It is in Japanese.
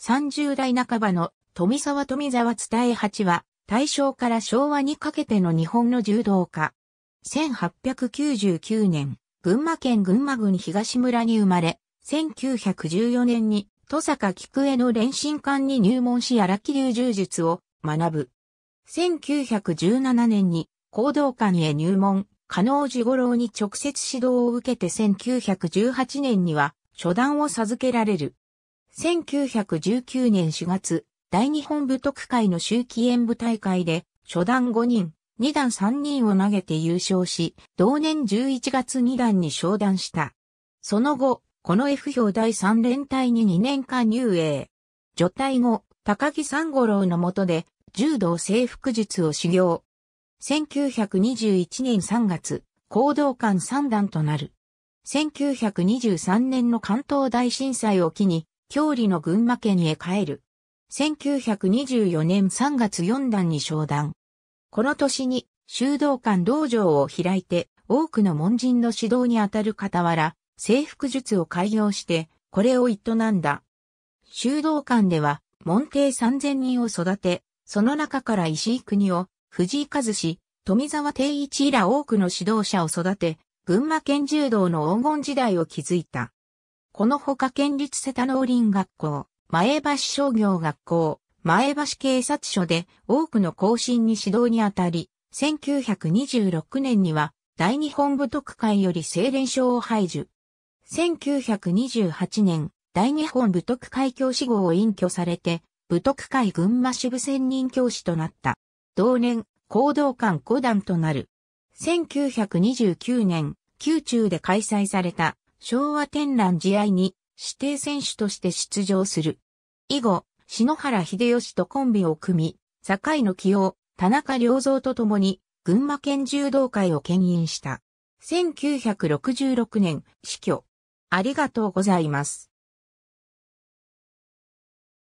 30代半ばの富沢富沢伝え八は、大正から昭和にかけての日本の柔道家。1899年、群馬県群馬郡東村に生まれ、1914年に戸坂菊江の練習館に入門し荒木流柔術を学ぶ。1917年に行動館へ入門、加納寺五郎に直接指導を受けて1918年には初段を授けられる。1919年4月、大日本武徳会の周期演舞大会で、初段5人、2段3人を投げて優勝し、同年11月2段に昇段した。その後、この F 表第3連隊に2年間入営。除隊後、高木三五郎の下で、柔道制服術を修行。1921年3月、行動官3段となる。1923年の関東大震災を機に、郷里の群馬県へ帰る。1924年3月4段に商談。この年に修道館道場を開いて多くの門人の指導にあたる傍ら、制服術を開業して、これを営んだ。修道館では、門弟3000人を育て、その中から石井国を、藤井和志、富沢定一以ら多くの指導者を育て、群馬県柔道の黄金時代を築いた。このほか県立瀬田農林学校、前橋商業学校、前橋警察署で多くの更進に指導にあたり、1926年には大日本武徳会より青錬賞を排除。1928年、大日本武徳会教師号を隠居されて、武徳会群馬支部専任教師となった。同年、行動官5段となる。1929年、宮中で開催された昭和天覧試合に指定選手として出場する。以後、篠原秀吉とコンビを組み、堺の起用、田中良造と共に、群馬県柔道会を牽引した。1966年、死去。ありがとうございます。